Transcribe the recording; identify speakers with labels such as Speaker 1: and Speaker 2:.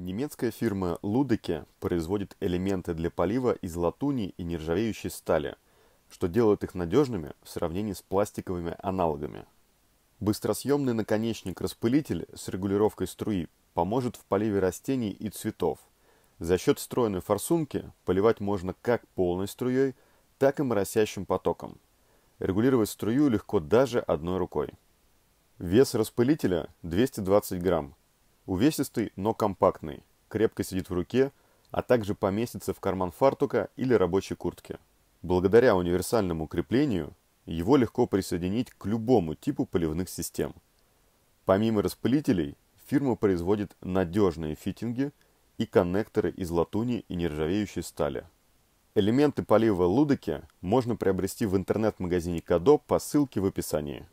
Speaker 1: Немецкая фирма Ludeке производит элементы для полива из латуни и нержавеющей стали, что делает их надежными в сравнении с пластиковыми аналогами. Быстросъемный наконечник-распылитель с регулировкой струи поможет в поливе растений и цветов. За счет встроенной форсунки поливать можно как полной струей, так и моросящим потоком. Регулировать струю легко даже одной рукой. Вес распылителя 220 грамм, Увесистый, но компактный, крепко сидит в руке, а также поместится в карман фартука или рабочей куртки. Благодаря универсальному креплению его легко присоединить к любому типу поливных систем. Помимо распылителей, фирма производит надежные фитинги и коннекторы из латуни и нержавеющей стали. Элементы полива Лудеки можно приобрести в интернет-магазине Кадо по ссылке в описании.